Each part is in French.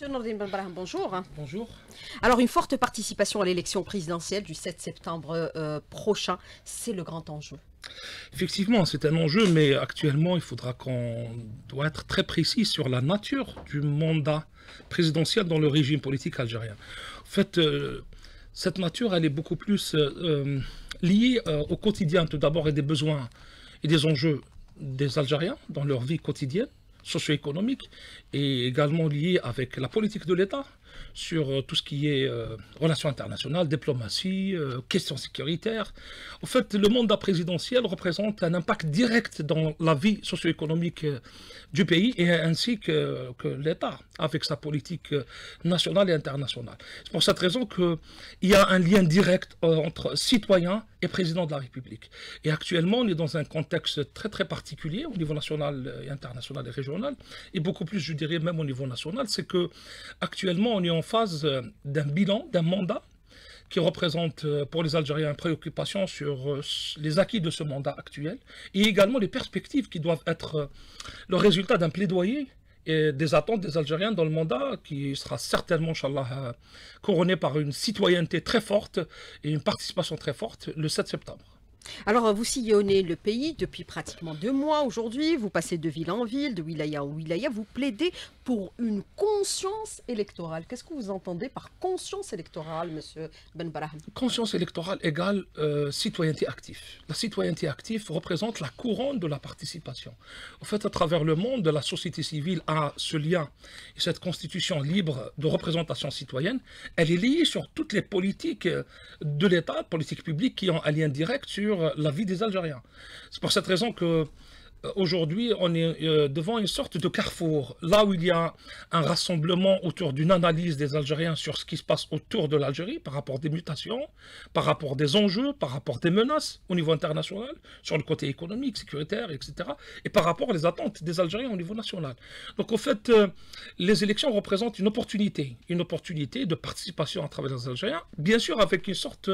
Monsieur Nordin Benbrahim, bonjour. Bonjour. Alors, une forte participation à l'élection présidentielle du 7 septembre euh, prochain, c'est le grand enjeu. Effectivement, c'est un enjeu, mais actuellement, il faudra qu'on doit être très précis sur la nature du mandat présidentiel dans le régime politique algérien. En fait, euh, cette nature, elle est beaucoup plus euh, liée au quotidien, tout d'abord, et des besoins et des enjeux des Algériens dans leur vie quotidienne socio-économique et également lié avec la politique de l'État sur euh, tout ce qui est euh, relations internationales, diplomatie, euh, questions sécuritaires. En fait, le mandat présidentiel représente un impact direct dans la vie socio-économique du pays et ainsi que, que l'État avec sa politique nationale et internationale. C'est pour cette raison qu'il y a un lien direct entre citoyens président de la République. Et actuellement, on est dans un contexte très très particulier au niveau national et international et régional, et beaucoup plus, je dirais même au niveau national, c'est que actuellement, on est en phase euh, d'un bilan, d'un mandat qui représente euh, pour les Algériens une préoccupation sur euh, les acquis de ce mandat actuel et également les perspectives qui doivent être le résultat d'un plaidoyer et des attentes des Algériens dans le mandat qui sera certainement, Inch'Allah, euh, couronné par une citoyenneté très forte et une participation très forte le 7 septembre. Alors, vous sillonnez le pays depuis pratiquement deux mois aujourd'hui, vous passez de ville en ville, de wilaya en wilaya, vous plaidez pour une conscience électorale. Qu'est-ce que vous entendez par conscience électorale, monsieur Ben Conscience électorale égale euh, citoyenneté active. La citoyenneté active représente la couronne de la participation. En fait, à travers le monde, la société civile a ce lien et cette constitution libre de représentation citoyenne, elle est liée sur toutes les politiques euh, de l'État, politiques publiques qui ont un lien direct sur la vie des Algériens. C'est pour cette raison que euh, aujourd'hui, on est euh, devant une sorte de carrefour, là où il y a un rassemblement autour d'une analyse des Algériens sur ce qui se passe autour de l'Algérie, par rapport des mutations, par rapport des enjeux, par rapport des menaces au niveau international, sur le côté économique, sécuritaire, etc., et par rapport aux attentes des Algériens au niveau national. Donc, en fait, euh, les élections représentent une opportunité, une opportunité de participation à travers les Algériens, bien sûr avec une sorte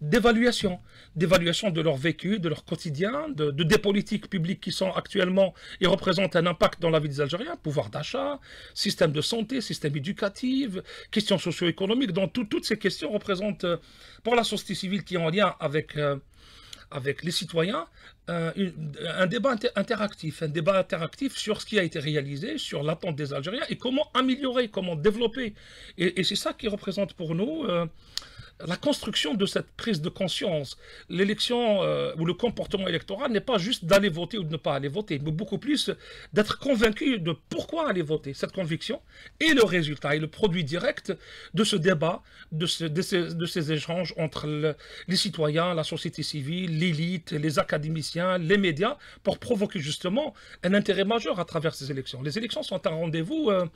d'évaluation, d'évaluation de leur vécu, de leur quotidien, de, de des politiques publiques qui sont actuellement et représentent un impact dans la vie des Algériens, pouvoir d'achat, système de santé, système éducatif, questions socio-économiques, dont toutes ces questions représentent euh, pour la société civile qui est en lien avec... Euh, avec les citoyens euh, un débat interactif, un débat interactif sur ce qui a été réalisé, sur l'attente des Algériens et comment améliorer, comment développer. Et, c'est ça qui représente pour nous la construction de cette prise de conscience, l'élection euh, ou le comportement électoral n'est pas juste d'aller voter ou de ne pas aller voter, mais beaucoup plus d'être convaincu de pourquoi aller voter. Cette conviction est le résultat et le produit direct de ce débat, de, ces, échanges entre les citoyens, la société civile, l'élite, les académiciens, les médias, pour provoquer justement un intérêt majeur à travers ces élections. Les élections sont un rendez-vous, euh,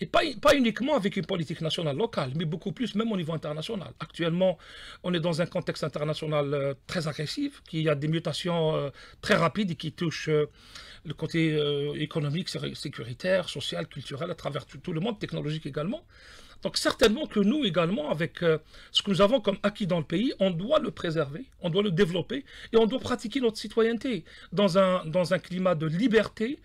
et pas, pas uniquement avec une politique nationale locale, mais beaucoup plus même au niveau international. Actuellement, on est dans un contexte international euh, très agressif, qui a des mutations euh, très rapides et qui touchent euh, le côté économique, sécuritaire, social, culturel, à travers tout, le monde, technologique également. Donc certainement que nous également, avec ce que nous avons comme acquis dans le pays, on doit le préserver, on doit le développer et on doit pratiquer notre citoyenneté dans un, dans un climat de liberté,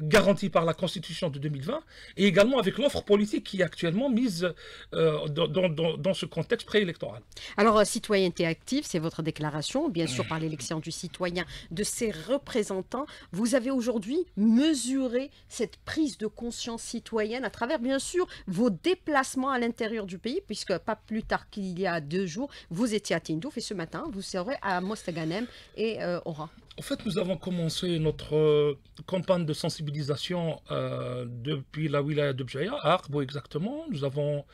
garantie par la Constitution de 2020, et également avec l'offre politique qui est actuellement mise euh, dans, ce contexte préélectoral. Alors, euh, citoyenneté active, c'est votre déclaration, bien sûr par l'élection du citoyen, de ses représentants. Vous avez aujourd'hui mesuré cette prise de conscience citoyenne à travers, bien sûr, vos déplacements à l'intérieur du pays, puisque pas plus tard qu'il y a deux jours, vous étiez à Tindouf et ce matin, vous serez à Mostaganem et Aura. Euh, en fait, nous avons commencé notre euh, campagne de sensibilisation euh, depuis la wilaya de Bjaya, à Arbo exactement. Nous avons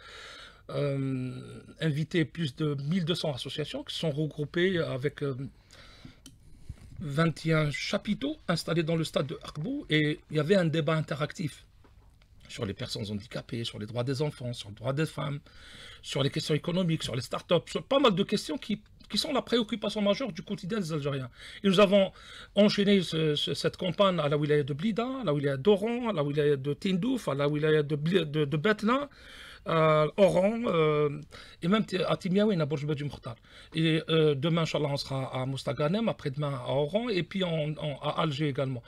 euh, invité plus de 1200 associations qui sont regroupées avec 21 chapiteaux installés dans le stade de Arbo et il y avait un débat interactif sur les personnes handicapées, sur les droits des enfants, sur les droits des femmes, sur les questions économiques, sur les startups, sur pas mal de questions qui qui sont la préoccupation majeure du quotidien des Algériens. Et nous avons enchaîné cette campagne à la wilaya de Blida, à la wilaya d'Oran, à la wilaya de Tindouf, à la wilaya de, de, de euh, Oran, euh, et même à Timiaouine, à Bourjba du Et euh, demain, Inch'Allah, on sera à Mostaganem, après-demain à Oran, et puis à Alger également.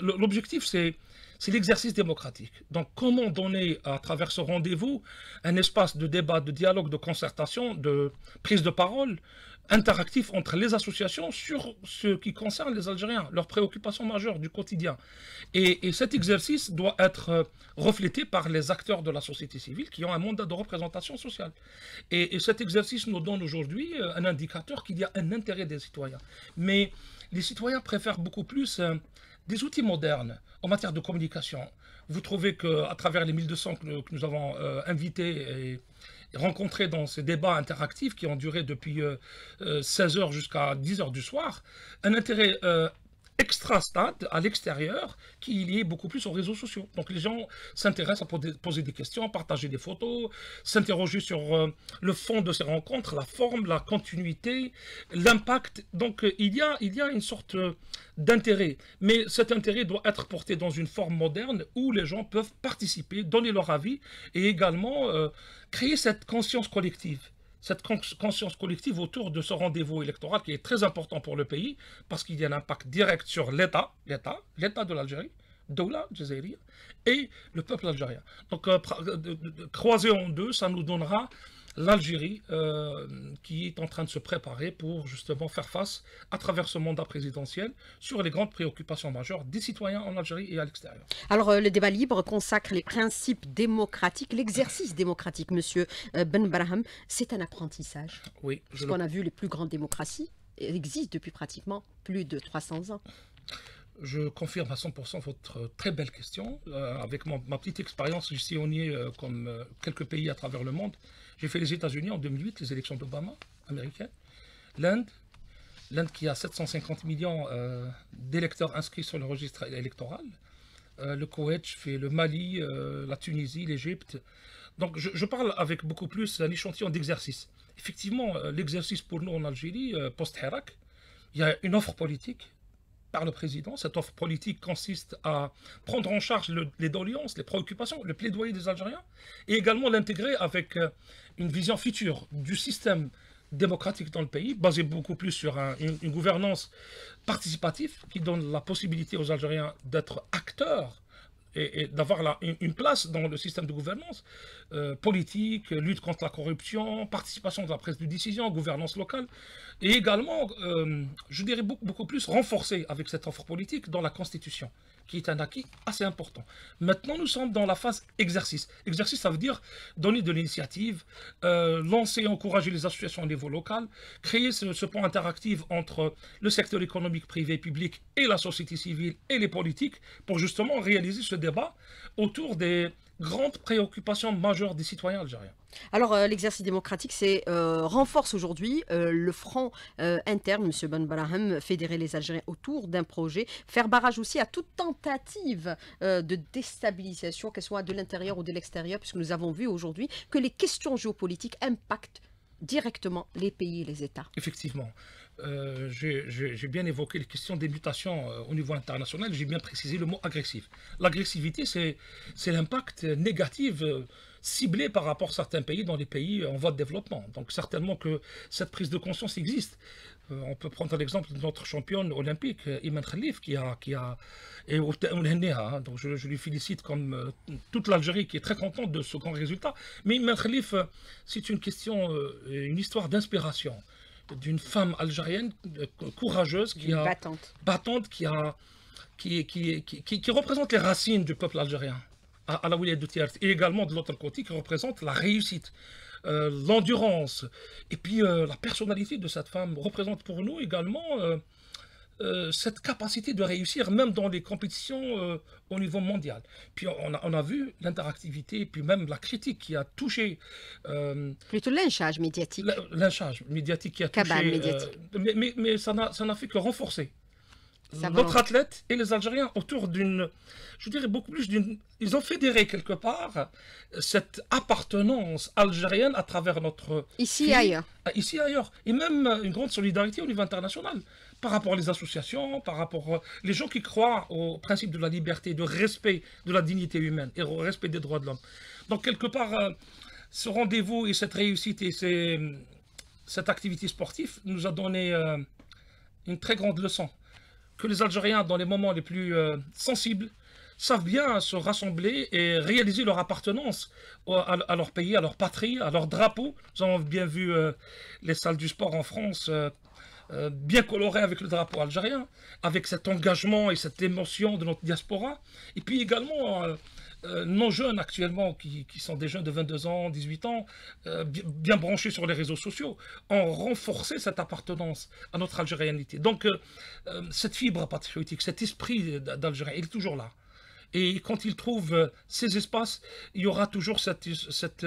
L'objectif, c'est c'est l'exercice démocratique. Donc comment donner à travers ce rendez-vous un espace de débat, de dialogue, de concertation, de prise de parole interactif entre les associations sur ce qui concerne les Algériens, leurs préoccupations majeures du quotidien. Et, cet exercice doit être euh, reflété par les acteurs de la société civile qui ont un mandat de représentation sociale. et cet exercice nous donne aujourd'hui euh, un indicateur qu'il y a un intérêt des citoyens. Mais les citoyens préfèrent beaucoup plus euh, des outils modernes en matière de communication. Vous trouvez qu'à travers les 1200 que, nous avons euh, invités et, rencontrés dans ces débats interactifs qui ont duré depuis 16h euh, euh, jusqu'à 10h du soir, un intérêt extra-stade, à l'extérieur, qui est lié beaucoup plus aux réseaux sociaux. Donc les gens s'intéressent à poser des questions, partager des photos, s'interroger sur euh, le fond de ces rencontres, la forme, la continuité, l'impact. Donc euh, il y a, il y a une sorte euh, d'intérêt. Mais cet intérêt doit être porté dans une forme moderne où les gens peuvent participer, donner leur avis et également créer cette conscience collective cette conscience collective autour de ce rendez-vous électoral qui est très important pour le pays parce qu'il y a un impact direct sur l'État, l'État, l'État de l'Algérie, Doula et le peuple algérien. Donc, croisé euh, euh, croiser en deux, ça nous donnera l'Algérie euh, qui est en train de se préparer pour justement faire face à travers ce mandat présidentiel sur les grandes préoccupations majeures des citoyens en Algérie et à l'extérieur. Alors euh, le débat libre consacre les principes démocratiques, l'exercice démocratique, monsieur euh, Ben Braham, c'est un apprentissage. Oui. Parce qu'on a vu les plus grandes démocraties existent depuis pratiquement plus de 300 ans. Je confirme à 100% votre très belle question. avec ma petite expérience, ici on comme quelques pays à travers le monde, j'ai fait les États-Unis en 2008, les élections d'Obama, américaines. L'Inde, l'Inde qui a 750 millions euh, d'électeurs inscrits sur le registre électoral. Euh, le Koweït, je fais le Mali, euh, la Tunisie, l'Égypte. Donc je, parle avec beaucoup plus un échantillon d'exercice. Effectivement, l'exercice pour nous en Algérie, post-Hirak, il y a une offre politique par le président. Cette offre politique consiste à prendre en charge les doléances, les préoccupations, le plaidoyer des Algériens et également l'intégrer avec une vision future du système démocratique dans le pays, basée beaucoup plus sur une, gouvernance participative qui donne la possibilité aux Algériens d'être acteurs et, d'avoir une, place dans le système de gouvernance euh, politique, lutte contre la corruption, participation de la prise de décision, gouvernance locale, et également, euh, je dirais, beaucoup, beaucoup plus renforcée avec cette offre politique dans la Constitution qui est un acquis assez important. Maintenant, nous sommes dans la phase exercice. Exercice, ça veut dire donner de l'initiative, euh, lancer et encourager les associations au niveau local, créer ce, ce pont interactif entre le secteur économique privé et public et la société civile et les politiques pour justement réaliser ce débat autour des, grande préoccupation majeure des citoyens algériens. Alors, euh, l'exercice démocratique c'est, euh, renforce aujourd'hui euh, le front interne, M. Ben Barahem, fédérer les Algériens autour d'un projet, faire barrage aussi à toute tentative de déstabilisation, qu'elle soit de l'intérieur ou de l'extérieur, puisque nous avons vu aujourd'hui que les questions géopolitiques impactent directement les pays et les États. Effectivement. Euh, j'ai bien évoqué les questions des mutations euh, au niveau international, j'ai bien précisé le mot agressif. L'agressivité, c'est l'impact négatif euh, ciblé par rapport à certains pays dans les pays en voie de développement. Donc certainement que cette prise de conscience existe. on peut prendre l'exemple de notre championne olympique, Iman Khalif, qui a... Qui a au e hein. donc je, lui félicite comme toute l'Algérie qui est très contente de ce grand résultat. Mais Iman Khalif, c'est une question, une histoire d'inspiration d'une femme algérienne euh, courageuse, qui a, battante. qui, a, qui, qui, qui, représente les racines du peuple algérien à, la Wilaya de Thiers, et également de l'autre côté qui représente la réussite. Euh, l'endurance et puis euh, la personnalité de cette femme représente pour nous également euh, cette capacité de réussir même dans les compétitions euh, au niveau mondial. Puis on a, vu l'interactivité, puis même la critique qui a touché... Plutôt euh, l'inchage médiatique. L'inchage médiatique qui a touché... Médiatique. mais, mais ça n'a fait que renforcer notre athlète et les Algériens autour d'une, je dirais beaucoup plus d'une, ils ont fédéré quelque part euh, cette appartenance algérienne à travers notre... Ici et ailleurs. Euh, ici et ailleurs. Et même euh, une grande solidarité au niveau international par rapport aux associations, par rapport aux les gens qui croient au principe de la liberté, de respect de la dignité humaine et au respect des droits de l'homme. Donc quelque part, ce rendez-vous et cette réussite et cette activité sportive nous a donné une très grande leçon que les Algériens, dans les moments les plus euh, sensibles, savent bien se rassembler et réaliser leur appartenance à, leur pays, à leur patrie, à leur drapeau. Nous avons bien vu euh, les salles du sport en France euh, bien colorées avec le drapeau algérien, avec cet engagement et cette émotion de notre diaspora. Et puis également nos euh, non jeunes actuellement, qui, sont des jeunes de 22 ans, 18 ans, euh, bien branchés sur les réseaux sociaux, ont renforcé cette appartenance à notre algérianité. Donc, euh, cette fibre patriotique, cet esprit d'Algérien, il est toujours là. Et quand il trouve ces espaces, il y aura toujours cette, cette,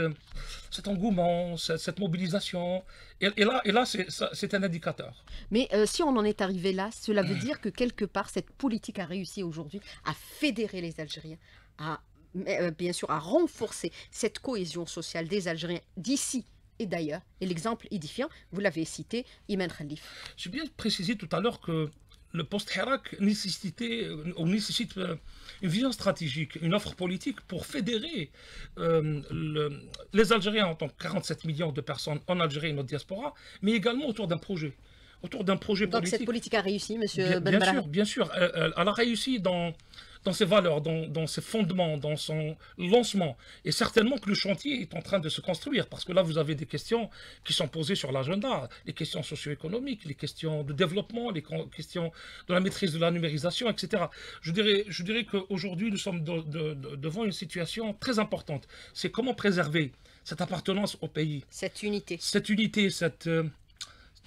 cet engouement, cette, mobilisation. Et, là, et là c'est un indicateur. Mais si on en est arrivé là, cela veut mmh. dire que quelque part, cette politique a réussi aujourd'hui à fédérer les Algériens, à euh, bien sûr, à renforcer cette cohésion sociale des Algériens d'ici et d'ailleurs. Et l'exemple édifiant, vous l'avez cité, Imen Khalif. J'ai bien précisé tout à l'heure que le post-Hirak nécessitait euh, ou nécessite euh, une vision stratégique, une offre politique pour fédérer les Algériens en tant que 47 millions de personnes en Algérie et notre diaspora, mais également autour d'un projet. Autour d'un projet politique. Donc cette politique a réussi, Monsieur Bien, bien sûr, bien sûr. elle, a réussi dans dans ses valeurs, dans, ses fondements, dans son lancement. Et certainement que le chantier est en train de se construire, parce que là, vous avez des questions qui sont posées sur l'agenda, les questions socio-économiques, les questions de développement, les questions de la maîtrise de la numérisation, etc. Je dirais, je dirais qu'aujourd'hui, nous sommes devant une situation très importante. C'est comment préserver cette appartenance au pays. Cette unité. Cette unité, cette, euh,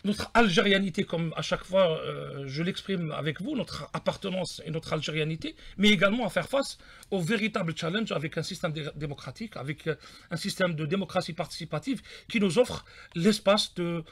notre algérianité, comme à chaque fois euh, je l'exprime avec vous, notre appartenance et notre algérianité, mais également à faire face au véritable challenge avec un système démocratique, avec euh, un système de démocratie participative qui nous offre l'espace de,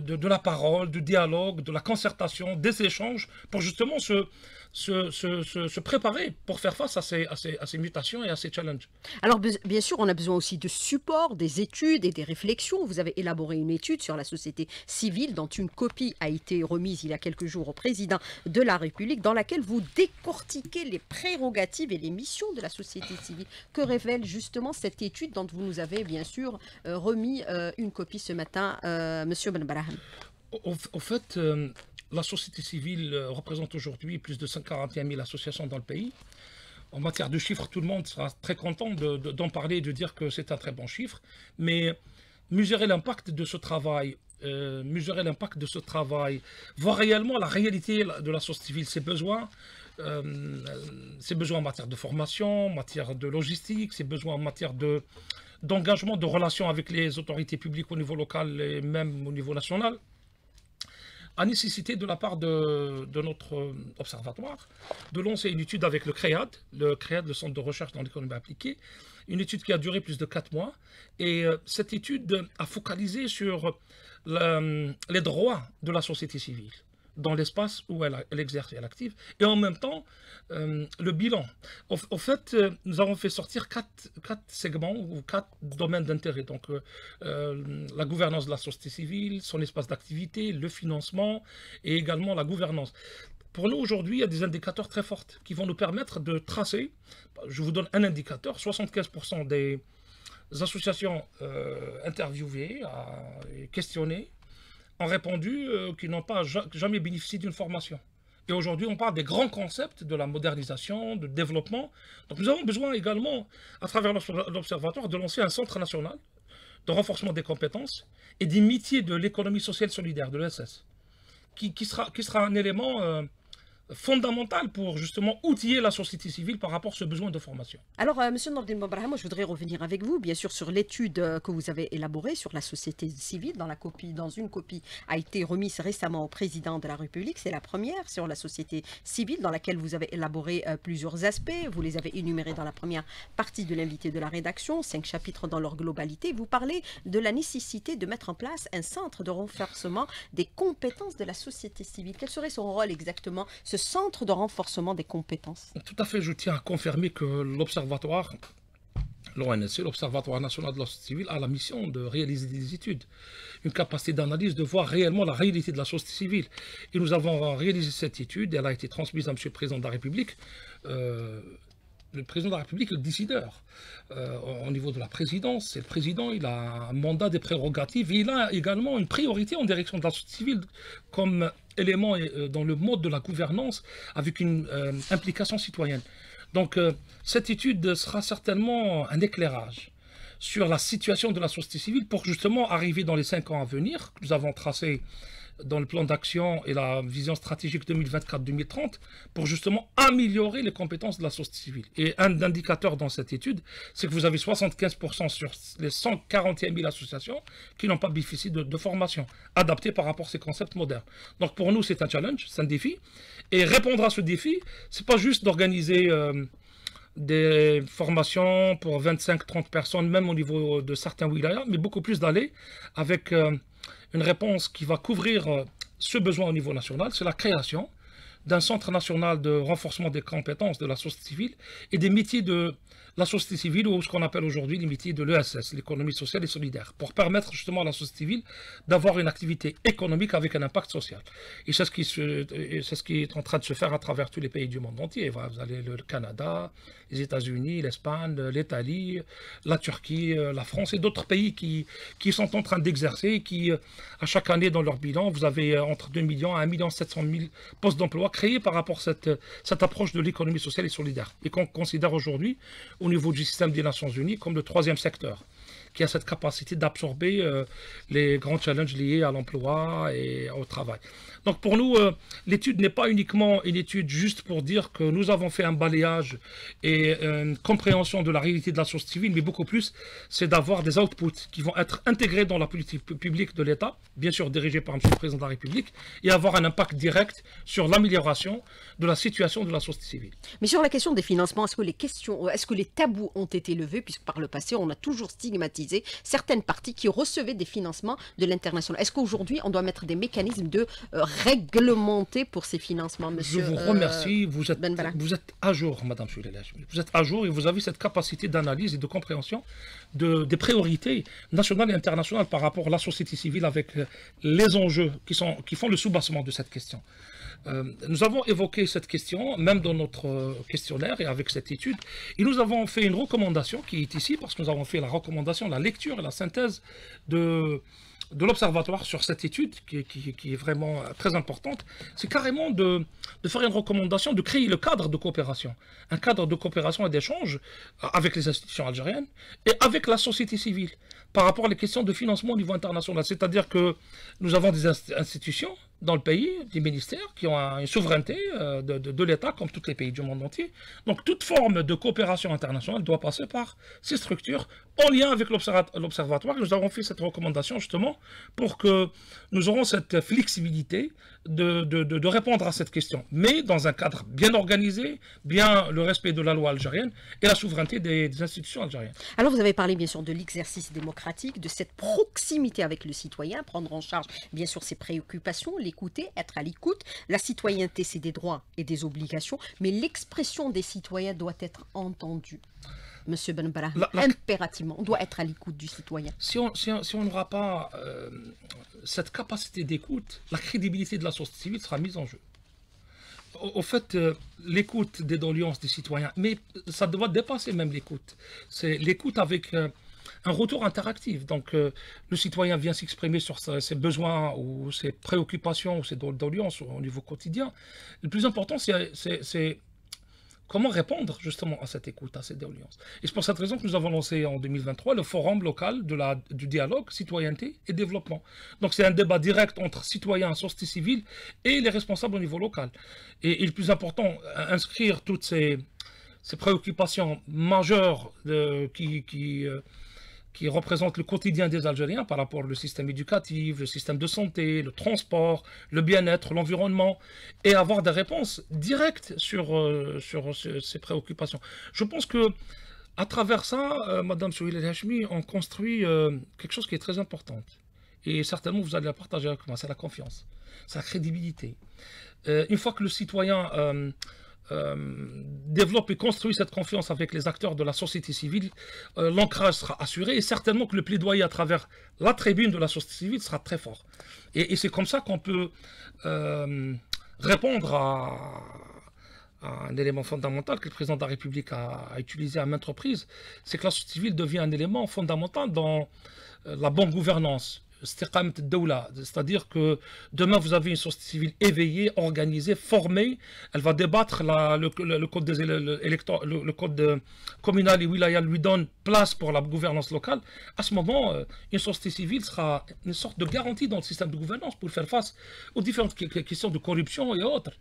de, la parole, du dialogue, de la concertation, des échanges, pour justement se, se, se, se préparer pour faire face à ces, à, ces, à ces, mutations et à ces challenges. Alors bien sûr, on a besoin aussi de support, des études et des réflexions. Vous avez élaboré une étude sur la société civile dont une copie a été remise il y a quelques jours au président de la République, dans laquelle vous décortiquez les prérogatives et les missions de la société civile. Que révèle justement cette étude dont vous nous avez bien sûr euh, remis euh, une copie ce matin, euh, Monsieur Benbara au fait, euh, la société civile euh, représente aujourd'hui plus de 141 000 associations dans le pays. En matière de chiffres, tout le monde sera très content d'en parler et de dire que c'est un très bon chiffre. Mais mesurer l'impact de ce travail, euh, mesurer l'impact de ce travail, voir réellement la réalité de la société civile, ses besoins, ses besoins en matière de formation, en matière de logistique, ses besoins en matière de, d'engagement, de relations avec les autorités publiques au niveau local et même au niveau national, a nécessité de la part de, notre euh, observatoire de lancer une étude avec le CREAD, le CREAD, le Centre de recherche dans l'économie appliquée, une étude qui a duré plus de quatre mois. Et euh, cette étude a focalisé sur euh, les droits de la société civile dans l'espace où elle, exerce et elle active, et en même temps, euh, le bilan. Au, fait, euh, nous avons fait sortir quatre, segments ou quatre domaines d'intérêt, donc euh, la gouvernance de la société civile, son espace d'activité, le financement, et également la gouvernance. Pour nous, aujourd'hui, il y a des indicateurs très forts qui vont nous permettre de tracer, je vous donne un indicateur, 75% des associations interviewées, questionnées, ont répondu euh, qu'ils n'ont pas jamais bénéficié d'une formation. Et aujourd'hui, on parle des grands concepts de la modernisation, de développement. Donc nous avons besoin également, à travers l'Observatoire, de lancer un centre national de renforcement des compétences et des métiers de l'économie sociale solidaire, de l'ESS, qui, sera, un élément... Euh, fondamentale pour justement outiller la société civile par rapport à ce besoin de formation. Alors, M. Euh, monsieur Nordin moi je voudrais revenir avec vous, bien sûr, sur l'étude euh, que vous avez élaborée sur la société civile, dans, la copie, dans une copie a été remise récemment au président de la République. C'est la première sur la société civile, dans laquelle vous avez élaboré euh, plusieurs aspects. Vous les avez énumérés dans la première partie de l'invité de la rédaction, cinq chapitres dans leur globalité. Vous parlez de la nécessité de mettre en place un centre de renforcement des compétences de la société civile. Quel serait son rôle exactement centre de renforcement des compétences Tout à fait, je tiens à confirmer que l'Observatoire, l'ONSC, l'Observatoire national de la société civile, a la mission de réaliser des études, une capacité d'analyse, de voir réellement la réalité de la société civile. Et nous avons réalisé cette étude, elle a été transmise à M. le Président de la République. Euh, le président de la République est le décideur. Euh, au niveau de la présidence, c'est le président, il a un mandat des prérogatives, et il a également une priorité en direction de la société civile comme élément euh, dans le mode de la gouvernance avec une euh, implication citoyenne. Donc cette étude sera certainement un éclairage sur la situation de la société civile pour justement arriver dans les cinq ans à venir, nous avons tracé dans le plan d'action et la vision stratégique 2024-2030 pour justement améliorer les compétences de la société civile. Et un indicateur dans cette étude, c'est que vous avez 75% sur les 141 000 associations qui n'ont pas bénéficié de, de, formation adaptée par rapport à ces concepts modernes. Donc pour nous, c'est un challenge, c'est un défi. Et répondre à ce défi, c'est pas juste d'organiser... Euh, des formations pour 25-30 personnes, même au niveau de certains wilayas, mais beaucoup plus d'aller avec euh, une réponse qui va couvrir euh, ce besoin au niveau national, c'est la création d'un centre national de renforcement des compétences de la société civile et des métiers de la société civile ou ce qu'on appelle aujourd'hui les métiers de l'ESS, l'économie sociale et solidaire, pour permettre justement à la société civile d'avoir une activité économique avec un impact social. Et c'est ce, qui ce qui est en train de se faire à travers tous les pays du monde entier. Vous avez le Canada, les États-Unis, l'Espagne, l'Italie, la Turquie, euh, la France et d'autres pays qui, qui sont en train d'exercer, qui euh, à chaque année dans leur bilan, vous avez euh, entre 2 millions et 1 700 000 postes d'emploi créé par rapport à cette, cette approche de l'économie sociale et solidaire, et qu'on considère aujourd'hui au niveau du système des Nations Unies comme le troisième secteur qui a cette capacité d'absorber euh, les grands challenges liés à l'emploi et au travail. Donc pour nous, euh, l'étude n'est pas uniquement une étude juste pour dire que nous avons fait un balayage et une compréhension de la réalité de la société civile, mais beaucoup plus, c'est d'avoir des outputs qui vont être intégrés dans la politique publique de l'État, bien sûr dirigée par M. le Président de la République, et avoir un impact direct sur l'amélioration de la situation de la société civile. Mais sur la question des financements, est-ce que les questions, est-ce que les tabous ont été levés, puisque par le passé, on a toujours stigmatisé certaines parties qui recevaient des financements de l'international. Est-ce qu'aujourd'hui, on doit mettre des mécanismes de euh, réglementer pour ces financements, monsieur Je vous euh, remercie. vous, êtes, à jour, madame Vous êtes à jour et vous avez cette capacité d'analyse et de compréhension des priorités nationales et internationales par rapport à la société civile avec euh, les enjeux qui, sont, qui font le soubassement de cette question. Euh, nous avons évoqué cette question, même dans notre euh, questionnaire et avec cette étude, et nous avons fait une recommandation qui est ici, parce que nous avons fait la recommandation, la lecture et la synthèse de, de l'Observatoire sur cette étude, qui, est vraiment euh, très importante, c'est carrément de, faire une recommandation, de créer le cadre de coopération, un cadre de coopération et d'échange avec les institutions algériennes et avec la société civile par rapport à les questions de financement au niveau international. C'est-à-dire que nous avons des institutions dans le pays, des ministères qui ont une souveraineté euh, de, de, l'État, comme tous les pays du monde entier. Donc toute forme de coopération internationale doit passer par ces structures en lien avec l'Observatoire. Nous avons fait cette recommandation justement pour que nous aurons cette flexibilité de, de, répondre à cette question, mais dans un cadre bien organisé, bien le respect de la loi algérienne et la souveraineté des institutions algériennes. Alors vous avez parlé bien sûr de l'exercice démocratique, de cette proximité avec le citoyen, prendre en charge bien sûr ses préoccupations, écouter, être à l'écoute. La citoyenneté, c'est des droits et des obligations, mais l'expression des citoyens doit être entendue. Monsieur Ben Barah, impérativement, on doit être à l'écoute du citoyen. Si on si n'aura on, n'aura pas euh, cette capacité d'écoute, la crédibilité de la société civile sera mise en jeu. Au, fait, euh, l'écoute des doléances des citoyens, mais ça doit dépasser même l'écoute. C'est l'écoute avec... Euh, un retour interactif. Donc, euh, le citoyen vient s'exprimer sur ses besoins ou ses préoccupations ou ses doléances au niveau quotidien. Le plus important, c'est comment répondre justement à cette écoute, à cette doléances Et c'est pour cette raison que nous avons lancé en 2023 le forum local de la, du dialogue citoyenneté et développement. Donc c'est un débat direct entre citoyens, sociétés civiles et les responsables au niveau local. Et, le plus important, euh, inscrire toutes ces, ces préoccupations majeures de, qui, qui, euh, qui représente le quotidien des Algériens par rapport au système éducatif, le système de santé, le transport, le bien-être, l'environnement, et avoir des réponses directes sur, euh, euh, sur ces préoccupations. Je pense que à travers ça, euh, Madame Souhil Hachmi, on construit euh, quelque chose qui est très important. Et certainement, vous allez la partager avec moi, c'est la confiance, sa crédibilité. une fois que le citoyen euh, développe et construit cette confiance avec les acteurs de la société civile, euh, l'ancrage sera assuré et certainement que le plaidoyer à travers la tribune de la société civile sera très fort. Et, c'est comme ça qu'on peut euh, répondre à, un élément fondamental que le président de la République a, a utilisé à maintes reprises, c'est que la société civile devient un élément fondamental dans la bonne gouvernance c'est-à-dire que demain vous avez une société civile éveillée, organisée, formée, elle va débattre le, code des le, code euh, communal et wilaya lui donne place pour la gouvernance locale. À ce moment, euh, une société civile sera une sorte de garantie dans le système de gouvernance pour faire face aux différentes questions de corruption et autres.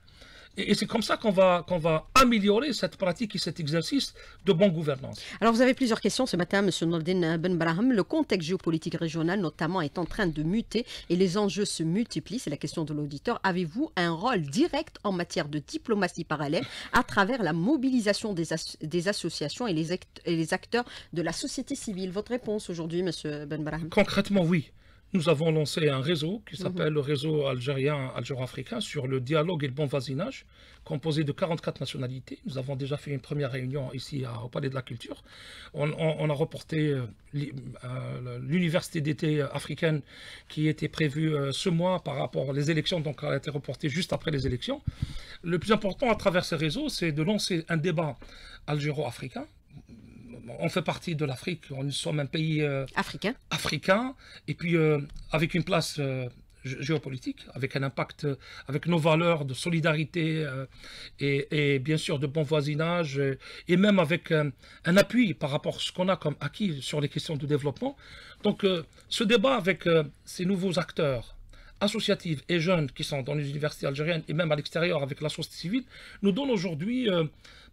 Et, c'est comme ça qu'on va, qu'on va améliorer cette pratique et cet exercice de bonne gouvernance. Alors, vous avez plusieurs questions ce matin, M. Nordin Ben Braham. Le contexte géopolitique régional, notamment, est en train de muter et les enjeux se multiplient. C'est la question de l'auditeur. Avez-vous un rôle direct en matière de diplomatie parallèle à travers la mobilisation des, des associations et les, et les acteurs de la société civile Votre réponse aujourd'hui, M. Ben Braham Concrètement, oui nous avons lancé un réseau qui mhm. s'appelle le réseau algérien algéro-africain sur le dialogue et le bon voisinage, composé de 44 nationalités. Nous avons déjà fait une première réunion ici à, au Palais de la Culture. On, on a reporté euh, euh, l'université d'été africaine qui était prévue euh, ce mois par rapport aux élections, donc elle a été reportée juste après les élections. Le plus important à travers ce réseau, c'est de lancer un débat algéro-africain on fait partie de l'Afrique, nous sommes un pays euh, africain. africain, et puis euh, avec une place euh, géopolitique, avec un impact, avec nos valeurs de solidarité et, bien sûr de bon voisinage, et même avec un, un appui par rapport à ce qu'on a comme acquis sur les questions de développement. Donc ce débat avec ces nouveaux acteurs, associatives et jeunes qui sont dans les universités algériennes et même à l'extérieur avec la société civile, nous donnent aujourd'hui euh,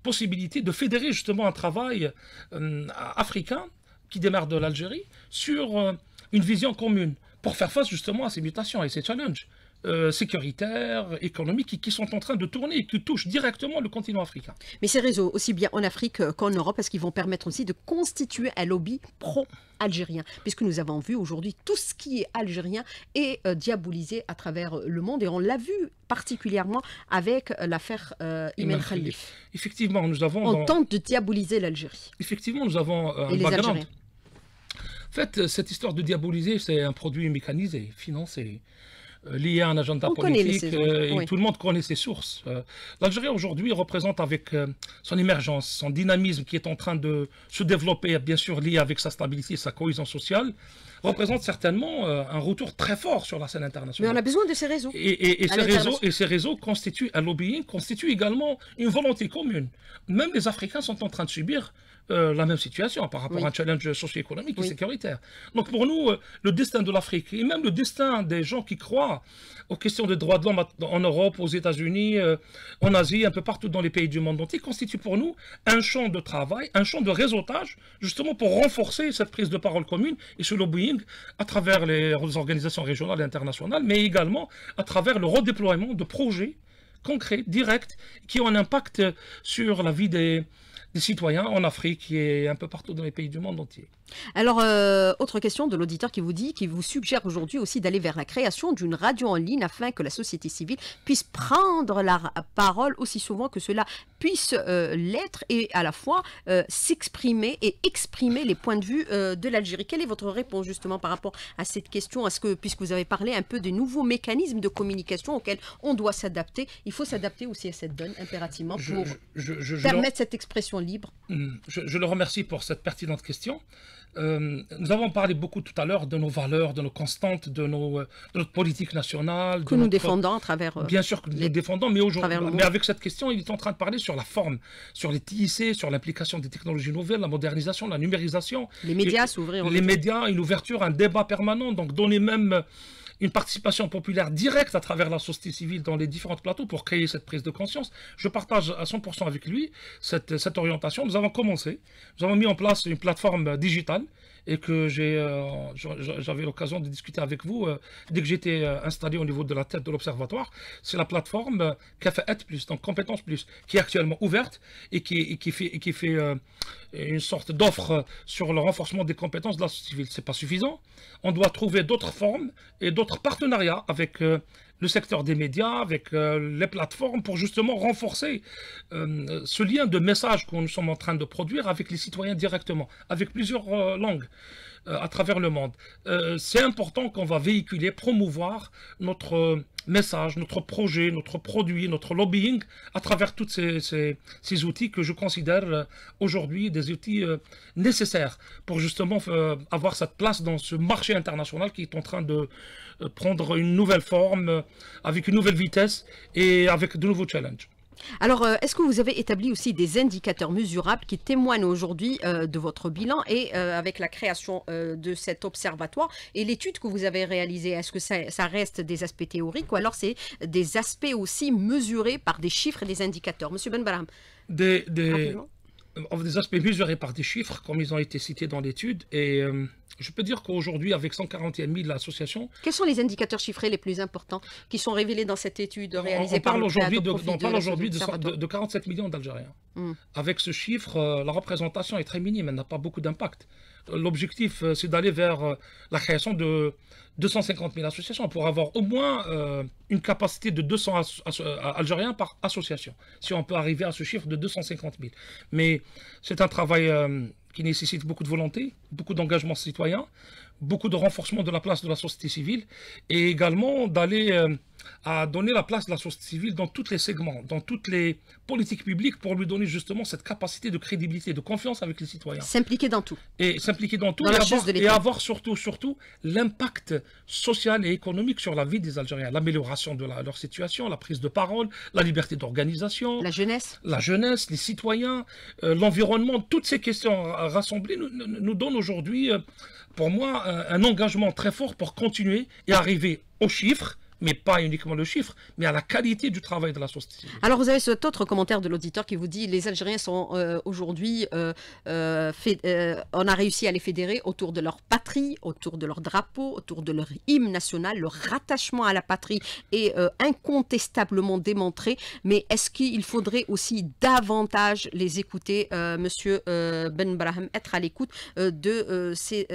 possibilité de fédérer justement un travail euh, africain qui démarre de l'Algérie sur euh, une vision commune pour faire face justement à ces mutations et ces challenges sécuritaire, euh, sécuritaires, économiques, qui sont en train de tourner et qui touchent directement le continent africain. Mais ces réseaux, aussi bien en Afrique qu'en Europe, est-ce qu'ils vont permettre aussi de constituer un lobby pro-algérien Puisque nous avons vu aujourd'hui tout ce qui est algérien est euh, diabolisé à travers euh, le monde et on l'a vu particulièrement avec l'affaire Imen Khalif. Effectivement, nous avons... On tente de diaboliser l'Algérie. Effectivement, nous avons un et En fait, cette histoire de diaboliser, c'est un produit mécanisé, financé. Euh, lié à un agenda politique. Euh, et Tout le monde connaît ses sources. L'Algérie euh, aujourd'hui représente avec son émergence, son dynamisme qui est en train de se développer, bien sûr lié avec sa stabilité, et sa cohésion sociale, représente certainement un retour très fort sur la scène internationale. Mais on a besoin de ces réseaux. Et, ces, réseaux, et ces réseaux constituent, un lobbying constituent également une volonté commune. Même les Africains sont en train de subir euh, la même situation par rapport à un challenge socio-économique et sécuritaire. Donc pour nous, euh, le destin de l'Afrique et même le destin des gens qui croient aux questions des droits de l'homme en Europe, aux États-Unis, euh, en Asie, un peu partout dans les pays du monde entier, constitue pour nous un champ de travail, un champ de réseautage, justement pour renforcer cette prise de parole commune et ce lobbying à travers les organisations régionales et internationales, mais également à travers le redéploiement de projets concrets, directs, qui ont un impact sur la vie des, des citoyens en Afrique et un peu partout dans les pays du monde entier. Alors, euh, autre question de l'auditeur qui vous dit, qui vous suggère aujourd'hui aussi d'aller vers la création d'une radio en ligne afin que la société civile puisse prendre la parole aussi souvent que cela puisse euh, l'être et à la fois euh, s'exprimer et exprimer les points de vue de l'Algérie. Quelle est votre réponse justement par rapport à cette question À ce que, puisque vous avez parlé un peu des nouveaux mécanismes de communication auxquels on doit s'adapter, il faut s'adapter aussi à cette donne impérativement pour permettre cette expression libre mmh. Je le remercie pour cette pertinente question. Euh, nous avons parlé beaucoup tout à l'heure de nos valeurs, de nos constantes, de, nos, euh, notre politique nationale. Que nous défendons à travers. Euh, Bien sûr que les... nous défendons, mais aujourd'hui, mais avec cette question, il est en train de parler sur la forme, sur les TIC, sur l'application des technologies nouvelles, la modernisation, la numérisation. Les médias s'ouvrir. Les médias, une ouverture, un débat permanent. Donc, donner même une participation populaire directe à travers la société civile dans les différents plateaux pour créer cette prise de conscience. Je partage à 100% avec lui cette, cette orientation. Nous avons commencé, nous avons mis en place une plateforme digitale et que euh, j'avais l'occasion de discuter avec vous euh, dès que j'étais euh, installé au niveau de la tête de l'observatoire, c'est la plateforme Café Plus, donc Compétences Plus, qui est actuellement ouverte et qui, fait, qui fait une sorte d'offre sur le renforcement des compétences de la société civile. Ce n'est pas suffisant. On doit trouver d'autres formes et d'autres partenariats avec le secteur des médias, avec euh, les plateformes, pour justement renforcer euh, ce lien de message que nous sommes en train de produire avec les citoyens directement, avec plusieurs euh, langues. Euh, à travers le monde. Euh, c'est important qu'on va véhiculer, promouvoir notre euh, message, notre projet, notre produit, notre lobbying à travers tous ces, ces, outils que je considère aujourd'hui des outils nécessaires pour justement avoir cette place dans ce marché international qui est en train de prendre une nouvelle forme, avec une nouvelle vitesse et avec de nouveaux challenges. Alors, euh, est-ce que vous avez établi aussi des indicateurs mesurables qui témoignent aujourd'hui euh, de votre bilan et euh, avec la création de cet observatoire et l'étude que vous avez réalisée, est-ce que ça, reste des aspects théoriques ou alors c'est des aspects aussi mesurés par des chiffres et des indicateurs Monsieur Ben Baram des aspects mesurés par des chiffres, comme ils ont été cités dans l'étude. Et euh, je peux dire qu'aujourd'hui, avec 141 000 associations... Quels sont les indicateurs chiffrés les plus importants qui sont révélés dans cette étude réalisée on, par parle aujourd'hui de, on parle aujourd'hui de, 47 millions d'Algériens. Avec ce chiffre, euh, la représentation est très minime, elle n'a pas beaucoup d'impact. L'objectif, euh, c'est d'aller vers euh, la création de 250 000 associations pour avoir au moins euh, une capacité de 200 Algériens par association, si on peut arriver à ce chiffre de 250 000. Mais c'est un travail qui nécessite beaucoup de volonté, beaucoup d'engagement citoyen, beaucoup de renforcement de la place de la société civile et également d'aller euh, à donner la place de la société civile dans tous les segments, dans toutes les politiques publiques pour lui donner justement cette capacité de crédibilité, de confiance avec les citoyens. S'impliquer dans tout. Et s'impliquer dans tout et, avoir, surtout, surtout l'impact social et économique sur la vie des Algériens, l'amélioration de leur situation, la prise de parole, la liberté d'organisation. La jeunesse. La jeunesse, les citoyens, euh, l'environnement, toutes ces questions rassemblées nous, nous donnent aujourd'hui, euh, pour moi, un engagement très fort pour continuer et arriver aux chiffres mais pas uniquement le chiffre, mais à la qualité du travail de la société. Alors vous avez cet autre commentaire de l'auditeur qui vous dit les Algériens sont euh, aujourd'hui, euh, euh, on a réussi à les fédérer autour de leur patrie, autour de leur drapeau, autour de leur hymne national, leur rattachement à la patrie est incontestablement démontré, mais est-ce qu'il faudrait aussi davantage les écouter, Monsieur Ben Brahim, être à l'écoute de, ces,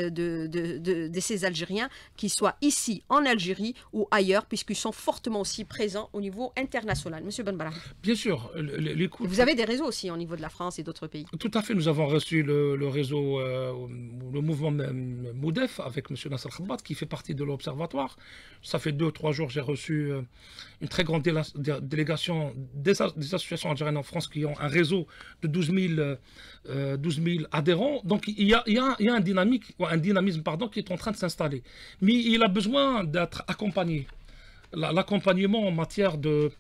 ces Algériens, qui soient ici en Algérie ou ailleurs, qui sont fortement aussi présents au niveau international. Monsieur Benbara. Bien sûr. Euh, Les, Vous avez des réseaux aussi au niveau de la France et d'autres pays. Tout à fait. Nous avons reçu le, réseau, euh, le mouvement Moudef avec Monsieur Nasser Khabat qui fait partie de l'Observatoire. Ça fait deux, ou trois jours, j'ai reçu euh, une très grande délégation des, associations algériennes en France qui ont un réseau de 12 000, adhérents. Donc il y a, il y a un, dynamique, un dynamisme pardon, qui est en train de s'installer. Mais il a besoin d'être accompagné l'accompagnement en matière de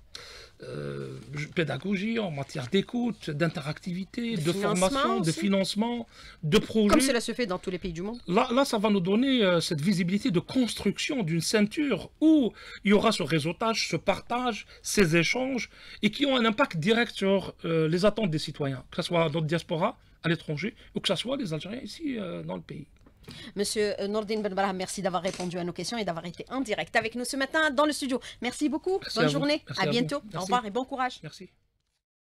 euh, pédagogie, en matière d'écoute, d'interactivité, de, formation, de financement, de projet. Comme cela se fait dans tous les pays du monde. Là, ça va nous donner euh, cette visibilité de construction d'une ceinture où il y aura ce réseautage, ce partage, ces échanges, et qui ont un impact direct sur euh, les attentes des citoyens, que ce soit dans notre diaspora, à l'étranger, ou que ce soit les Algériens ici dans le pays. Monsieur euh, Nordin Benbara, merci d'avoir répondu à nos questions et d'avoir été en direct avec nous ce matin dans le studio. Merci beaucoup. Bonne journée. À, bientôt. Au revoir et bon courage. Merci.